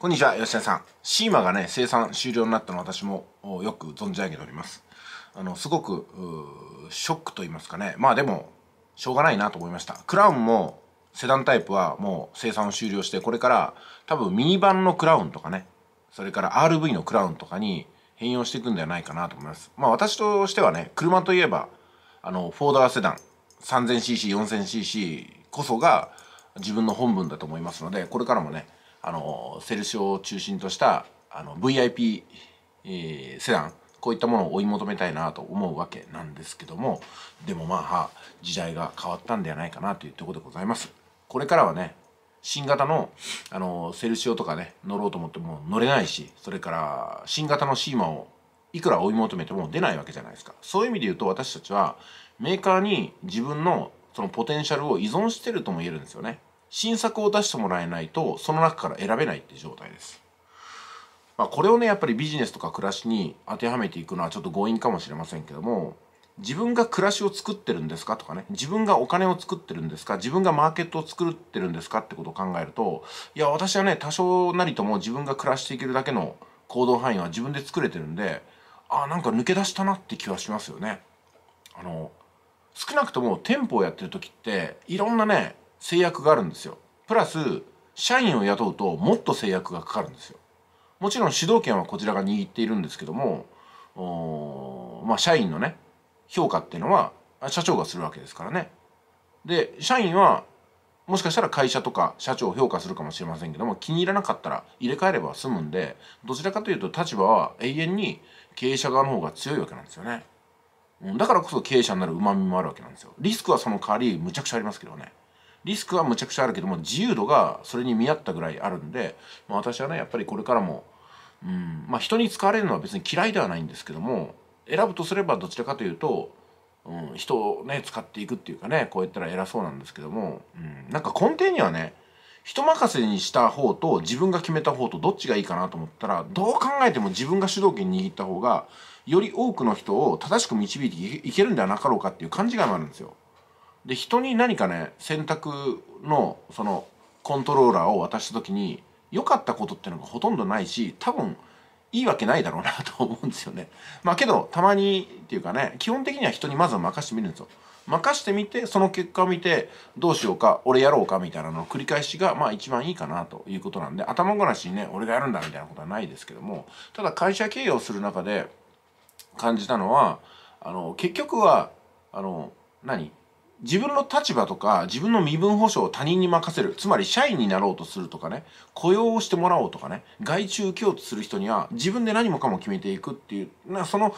こんにちは、吉田さん。シーマがね、生産終了になったの私もよく存じ上げております。あの、すごく、ショックと言いますかね。まあでも、しょうがないなと思いました。クラウンも、セダンタイプはもう生産を終了して、これから多分ミニバンのクラウンとかね、それから RV のクラウンとかに変容していくんではないかなと思います。まあ私としてはね、車といえば、あの、フォーダーセダン、3000cc、4000cc こそが自分の本分だと思いますので、これからもね、あのセルシオを中心としたあの VIP、えー、セダンこういったものを追い求めたいなと思うわけなんですけどもでもまあ時代が変わったんではないかなというところでございます。これからはね新型のあのセルシオとかね乗ろうと思っても乗れないしそれから新型のシーマをいくら追い求めても出ないわけじゃないですかそういう意味で言うと私たちはメーカーに自分のそのポテンシャルを依存してるとも言えるんですよね新作を出してもらえないとその中から選べないって状態です。まあ、これをねやっぱりビジネスとか暮らしに当てはめていくのはちょっと強引かもしれませんけども自分が暮らしを作ってるんですかとかね自分がお金を作ってるんですか自分がマーケットを作ってるんですかってことを考えるといや私はね多少なりとも自分が暮らしていけるだけの行動範囲は自分で作れてるんであなんか抜け出したなって気はしますよね。あの少なくとも店舗をやってる時っていろんなね制約があるんですよプラス社員を雇うともっと制約がかかるんですよもちろん主導権はこちらが握っているんですけどもまあ社員のね評価っていうのは社長がするわけですからねで社員はもしかしたら会社とか社長を評価するかもしれませんけども気に入らなかったら入れ替えれば済むんでどちらかというと立場は永遠に経営者側の方が強いわけなんですよねだからこそ経営者になるうまみもあるわけなんですよリスクはその代わりむちゃくちゃありますけどねリスクはむちゃくちゃあるけども自由度がそれに見合ったぐらいあるんで、まあ、私はねやっぱりこれからも、うんまあ、人に使われるのは別に嫌いではないんですけども選ぶとすればどちらかというと、うん、人をね使っていくっていうかねこうやったら偉そうなんですけども、うん、なんか根底にはね人任せにした方と自分が決めた方とどっちがいいかなと思ったらどう考えても自分が主導権握った方がより多くの人を正しく導いていけるんではなかろうかっていう勘違いもあるんですよ。で人に何かね選択のそのコントローラーを渡した時に良かったことっていうのがほとんどないし多分いいわけないだろうなと思うんですよね。まあけどたまにっていうかね基本的には人にまずは任してみるんですよ。任してみてその結果を見てどうしようか俺やろうかみたいなのの繰り返しがまあ一番いいかなということなんで頭ごなしにね俺がやるんだみたいなことはないですけどもただ会社経営をする中で感じたのはあの結局はあの何自分の立場とか自分の身分保障を他人に任せるつまり社員になろうとするとかね雇用をしてもらおうとかね外注受けようとする人には自分で何もかも決めていくっていうなその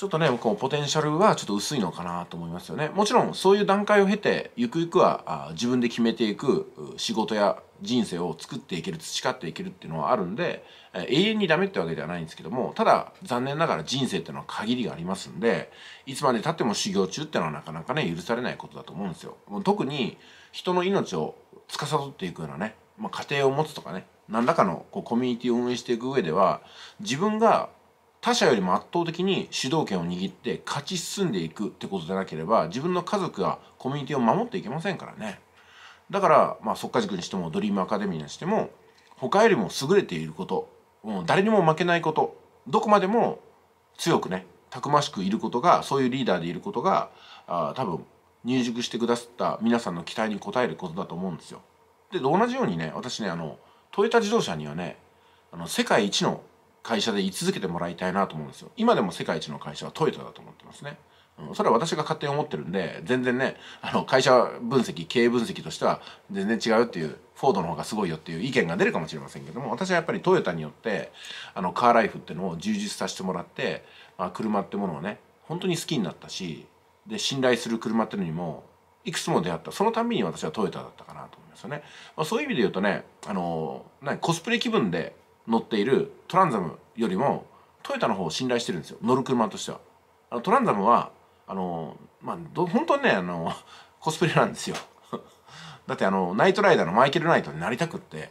ちょっとねこうポテンシャルはちょっと薄いのかなと思いますよねもちろんそういう段階を経てゆくゆくはあ自分で決めていく仕事や人生を作っていける培っていけるっていうのはあるんでえ永遠にダメってわけではないんですけどもただ残念ながら人生っていうのは限りがありますんでいつまでたっても修行中っていうのはなかなかね許されないことだと思うんですよもう特に人の命を司っていくようなね、まあ、家庭を持つとかね何らかのこうコミュニティを運営していく上では自分が他者よりも圧倒的に主導権を握って勝ち進んでいくってことでなければ自分の家族がコミュニティを守っていけませんからねだから、まあ、速化塾にしてもドリームアカデミーにしても他よりも優れていることもう誰にも負けないことどこまでも強くねたくましくいることがそういうリーダーでいることがあ多分入塾してくださった皆さんの期待に応えることだと思うんですよ。で同じようにね私ねあのトヨタ自動車にはねあの世界一の会社で居続けてもらいたいなと思うんですよ今でも世界一の会社はトヨタだと思ってますねそれは私が勝手に思ってるんで全然ねあの会社分析経営分析としては全然違うっていうフォードの方がすごいよっていう意見が出るかもしれませんけども私はやっぱりトヨタによってあのカーライフっていうのを充実させてもらって、まあ、車ってものをね本当に好きになったしで信頼する車っていうのにもいくつも出会ったそのたびに私はトヨタだったかなと思いますよね、まあ、そういう意味で言うとねあのなコスプレ気分で乗っているトランザムよりもトヨタの方を信頼してるんですよ乗る車としてはあのトランザムはあのまあど本当にねあのコスプレなんですよ だってあのナイトライダーのマイケル・ナイトになりたくって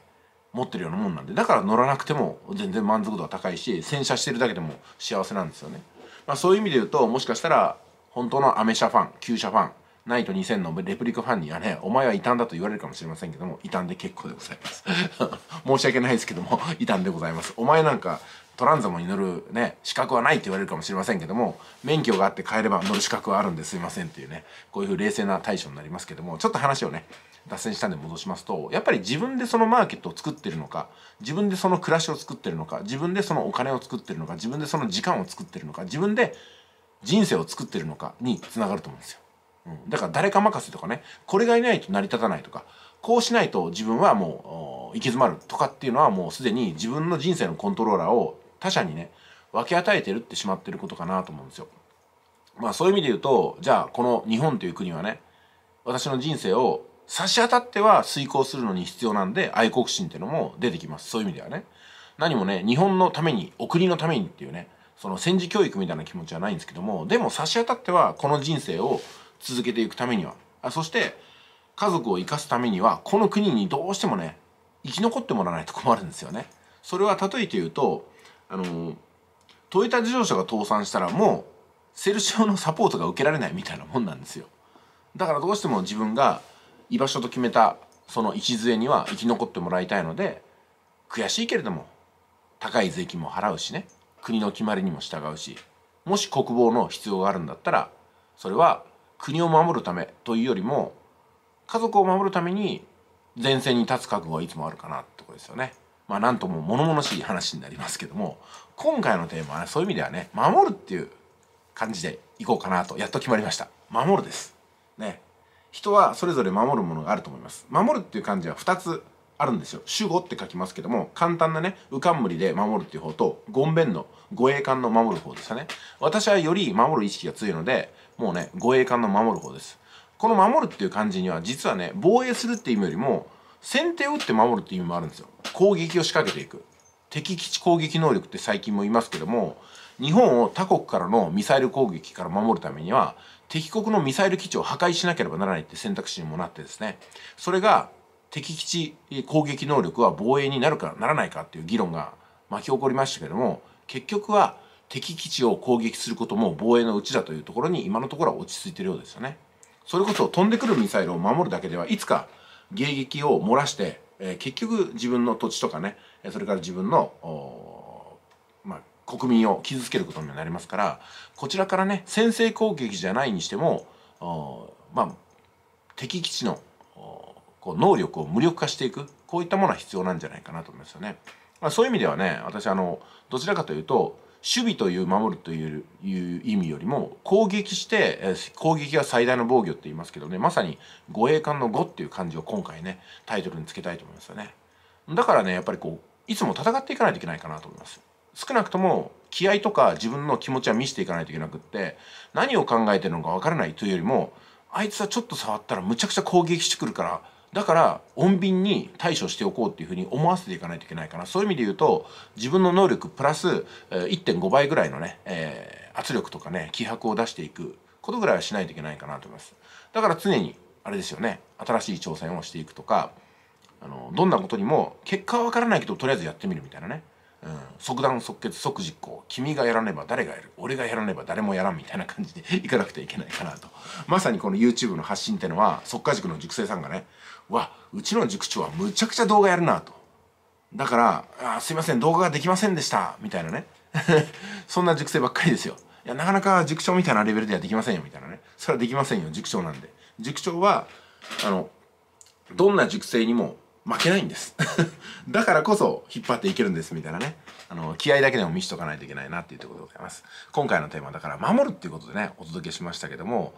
持ってるようなもんなんでだから乗らなくても全然満足度は高いし洗車してるだけでも幸せなんですよね、まあ、そういう意味で言うともしかしたら本当のアメ車ファン旧車ファンナイト2000のレプリカファンにはね、お前は異端だと言われるかもしれませんけども、異端で結構でございます。申し訳ないですけども、異端でございます。お前なんか、トランザムに乗るね、資格はないって言われるかもしれませんけども、免許があって帰れば乗る資格はあるんですいませんっていうね、こういう冷静な対処になりますけども、ちょっと話をね、脱線したんで戻しますと、やっぱり自分でそのマーケットを作ってるのか、自分でその暮らしを作ってるのか、自分でそのお金を作ってるのか、自分でその時間を作ってるのか、自分で人生を作ってるのかにつながると思うんですよ。うん、だから誰か任せとかねこれがいないと成り立たないとかこうしないと自分はもう行き詰まるとかっていうのはもうすでに自分の人生のコントローラーを他者にね分け与えてるってしまってることかなと思うんですよ。まあそういう意味で言うとじゃあこの日本という国はね私の人生を差し当たっては遂行するのに必要なんで愛国心っていうのも出てきますそういう意味ではね。何もね日本のためにお国のためにっていうねその戦時教育みたいな気持ちはないんですけどもでも差し当たってはこの人生を続けていくためにはあそして家族を生かすためにはこの国にどうしてもね生き残ってもらわないと困るんですよね。それは例えて言うとあのトヨタ自動車が倒産したらもうセルシオのサポートが受けられないみたいなもんなんですよ。だからどうしても自分が居場所と決めたその礎には生き残ってもらいたいので悔しいけれども高い税金も払うしね国の決まりにも従うしもし国防の必要があるんだったらそれは国を守るためというよりも家族を守るために前線に立つ覚悟はいつもあるかなってことですよね。まあなんとも物々しい話になりますけども今回のテーマは、そういう意味ではね守るっていう感じでいこうかなとやっと決まりました。守るです。ね。人はそれぞれ守るものがあると思います。守るっていう感じは2つあるんですよ。主語って書きますけども、簡単なね、うかんむりで守るっていう方と、ごんべんの護衛艦の守る方ですよね。私はより守る意識が強いので、もうね護衛艦の守る方ですこの守るっていう漢字には実はね防衛するっていう意味よりも先手を打って守るっていう意味もあるんですよ攻撃を仕掛けていく敵基地攻撃能力って最近も言いますけども日本を他国からのミサイル攻撃から守るためには敵国のミサイル基地を破壊しなければならないって選択肢にもなってですねそれが敵基地攻撃能力は防衛になるかならないかっていう議論が巻き起こりましたけども結局は敵基地を攻撃することも防衛のうちだというところに今のところは落ち着いてるようですよね。それこそ飛んでくるミサイルを守るだけではいつか迎撃を漏らして、えー、結局自分の土地とかねそれから自分の、まあ、国民を傷つけることになりますからこちらからね先制攻撃じゃないにしてもまあ、敵基地のこう能力を無力化していくこういったものは必要なんじゃないかなと思いますよね。まあ、そういう意味ではね私あのどちらかというと守備という守るという意味よりも攻撃して攻撃が最大の防御って言いますけどねまさに護衛艦の5っていう漢字を今回ねタイトルにつけたいと思いますよねだからねやっぱりこういつも戦っていかないといけないかなと思います少なくとも気合とか自分の気持ちは見せていかないといけなくって何を考えてるのか分からないというよりもあいつはちょっと触ったらむちゃくちゃ攻撃してくるからだから穏便に対処しておこうっていうふうに思わせていかないといけないからそういう意味で言うと自分の能力プラス1.5倍ぐらいのね、えー、圧力とかね気迫を出していくことぐらいはしないといけないかなと思いますだから常にあれですよね新しい挑戦をしていくとかあのどんなことにも結果は分からないけどとりあえずやってみるみたいなねうん、即断即決即実行君がやらねば誰がやる俺がやらねば誰もやらんみたいな感じでい かなくてはいけないかなとまさにこの YouTube の発信ってのは即果塾の塾生さんがねわうちの塾長はむちゃくちゃ動画やるなとだからあすいません動画ができませんでしたみたいなね そんな塾生ばっかりですよいやなかなか塾長みたいなレベルではできませんよみたいなねそれはできませんよ塾長なんで塾長はあのどんな塾生にも負けないんです だからこそ引っ張っていけるんですみたいなねあの気合だけでも見しとかないといけないなっていうところでございます今回のテーマだから守るっていうことでねお届けしましたけども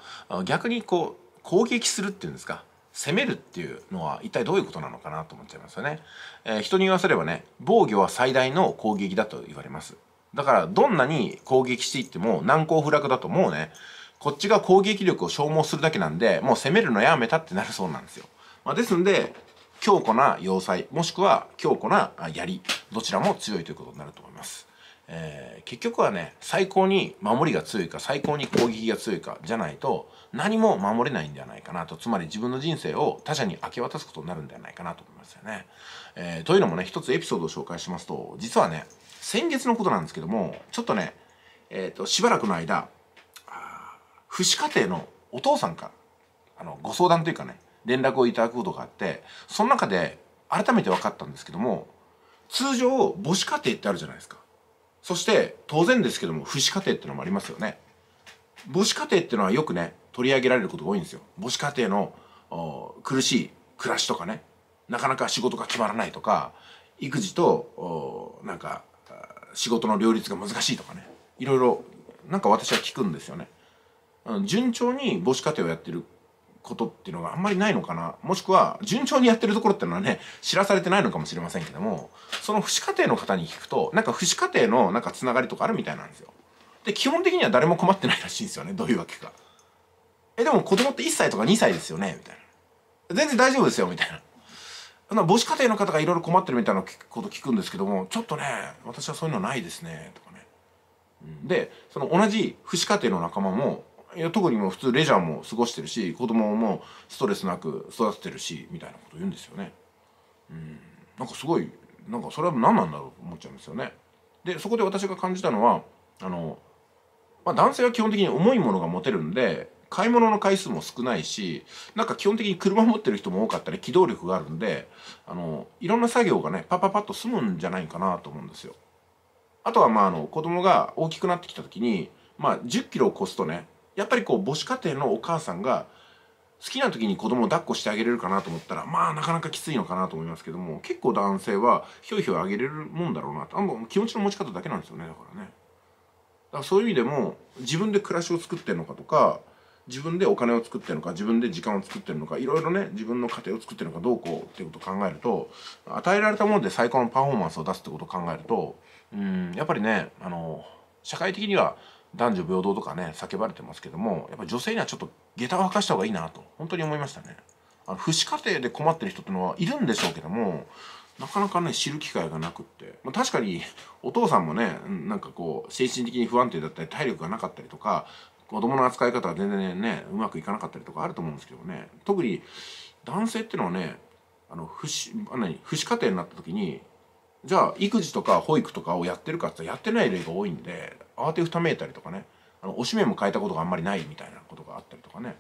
逆にこう攻撃するっていうんですか攻めるっていうのは一体どういうことなのかなと思っちゃいますよね、えー、人に言わせればね防御は最大の攻撃だと言われますだからどんなに攻撃していっても難攻不落だともうねこっちが攻撃力を消耗するだけなんでもう攻めるのやめたってなるそうなんですよ、まあ、ですんで強固な要塞もしくは強固な槍どちらも強いということになると思います。えー、結局はね最高に守りが強いか最高に攻撃が強いかじゃないと何も守れないんではないかなとつまり自分の人生を他者に明け渡すことになるんではないかなと思いますよね。えー、というのもね一つエピソードを紹介しますと実はね先月のことなんですけどもちょっとね、えーと、としばらくの間父子家庭のお父さんからあのご相談というかね連絡をいただくことがあってその中で改めて分かったんですけども通常母子家庭ってあるじゃないですかそして当然ですけども父子家庭ってのもありますよね母子家庭ってのはよくね取り上げられることが多いんですよ母子家庭の苦しい暮らしとかねなかなか仕事が決まらないとか育児となんか仕事の両立が難しいとかねいろいろなんか私は聞くんですよね順調に母子家庭をやってることっていうのがあんまりないのかなもしくは順調にやってるところっていうのはね知らされてないのかもしれませんけどもその父子家庭の方に聞くとなんか父子家庭のなんかつながりとかあるみたいなんですよで基本的には誰も困ってないらしいんですよねどういうわけかえでも子供って1歳とか2歳ですよねみたいな全然大丈夫ですよみたいなな母子家庭の方がいろいろ困ってるみたいなこと聞くんですけどもちょっとね私はそういうのないですねとかねでその同じ父子家庭の仲間もいや特にもう普通レジャーも過ごしてるし子供もストレスなく育ててるしみたいなこと言うんですよね。うん、なんかすごいなんかそれは何なんだろうと思っちゃうんですよね。でそこで私が感じたのはあの、まあ、男性は基本的に重いものが持てるんで買い物の回数も少ないしなんか基本的に車持ってる人も多かったり機動力があるんであのいろんな作業がねパパパッと済むんじゃないかなと思うんですよ。あとはまああの子供が大きくなってきた時にまあ1 0キロを越すとねやっぱりこう母子家庭のお母さんが好きな時に子供を抱っこしてあげれるかなと思ったらまあなかなかきついのかなと思いますけども結構男性はひょいひょいあげれるもんだろうなとあもう気持ちの持ち方だけなんですよねだからねだからそういう意味でも自分で暮らしを作ってるのかとか自分でお金を作ってるのか自分で時間を作ってるのかいろいろね自分の家庭を作ってるのかどうこうっていうことを考えると与えられたもので最高のパフォーマンスを出すってことを考えるとうんやっぱりねあの社会的には男女平等とかね叫ばれてますけどもやっぱ女性にはちょっと下駄を履かした方がいいなと本当に思いましたねあの不死家庭で困ってる人ってのはいるんでしょうけどもなかなかね知る機会がなくって、まあ、確かにお父さんもねなんかこう精神的に不安定だったり体力がなかったりとか子供の扱い方は全然ねうまくいかなかったりとかあると思うんですけどね特に男性ってのはねあの不死何不死家庭になった時にじゃあ育児とか保育とかをやってるかってやってない例が多いんで慌てふためいたりとかねあのおしめも変えたことがあんまりないみたいなことがあったりとかね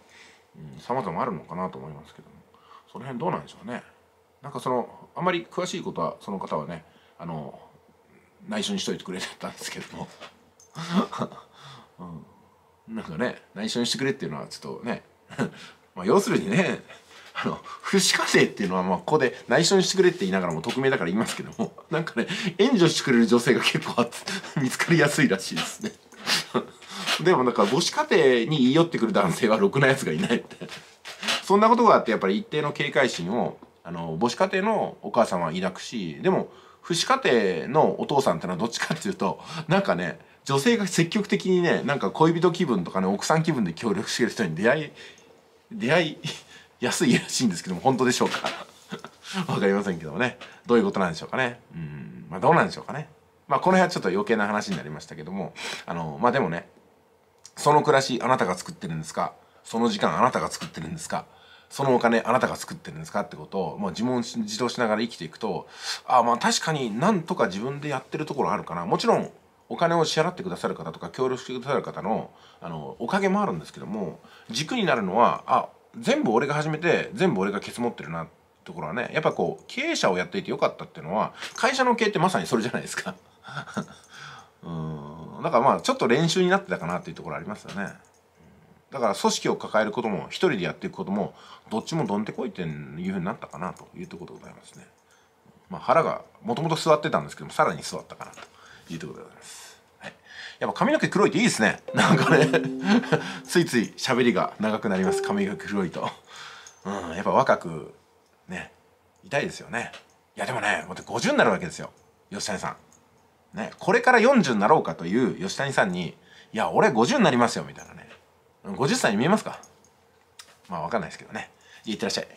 さまざまあるのかなと思いますけどもその辺どうなんでしょうねなんかそのあまり詳しいことはその方はねあの内緒にしといてくれてたんですけども、うん、なんかね内緒にしてくれっていうのはちょっとね まあ要するにねあの、不死課税っていうのは、まあ、ここで内緒にしてくれって言いながらも匿名だから言いますけども、なんかね、援助してくれる女性が結構見つかりやすいらしいですね。でもなんか母子家庭に言い寄ってくる男性は ろくなやつがいないってそんなことがあってやっぱり一定の警戒心をあの母子家庭のお母さんは抱くしでも父子家庭のお父さんってのはどっちかっていうとなんかね女性が積極的にねなんか恋人気分とかね奥さん気分で協力してる人に出会い出会い安いらしいんですけども本当でしょうか わかりませんけどもねどういうことなんでしょうかねうんまあどうなんでしょうかねまあこの辺はちょっと余計な話になりましたけどもあのまあでもねその暮らしあなたが作ってるんですかその時間あなたが作ってるんですかそのお金あなたが作ってるんですかってことを、まあ、自問自答しながら生きていくとああまあ確かになんとか自分でやってるところあるかなもちろんお金を支払ってくださる方とか協力してくださる方のあのおかげもあるんですけども軸になるのはあ全部俺が始めて全部俺がケツ持ってるなってところはねやっぱこう経営者をやっていてよかったっていうのは会社の経営ってまさにそれじゃないですか うんだからまあちょっと練習になってたかなっていうところありますよねだから組織を抱えることも一人でやっていくこともどっちもどんてこいっていうふうになったかなというところでございますね、まあ、腹がもともと座ってたんですけどもさらに座ったかなというところでございますやっぱ髪の毛黒いっていいですねなんかね ついつい喋りが長くなります髪が黒いとうんやっぱ若くね痛いですよねいやでもね50になるわけですよ吉谷さんねこれから40になろうかという吉谷さんにいや俺50になりますよみたいなね50歳に見えますかまあわかんないですけどねいってらっしゃい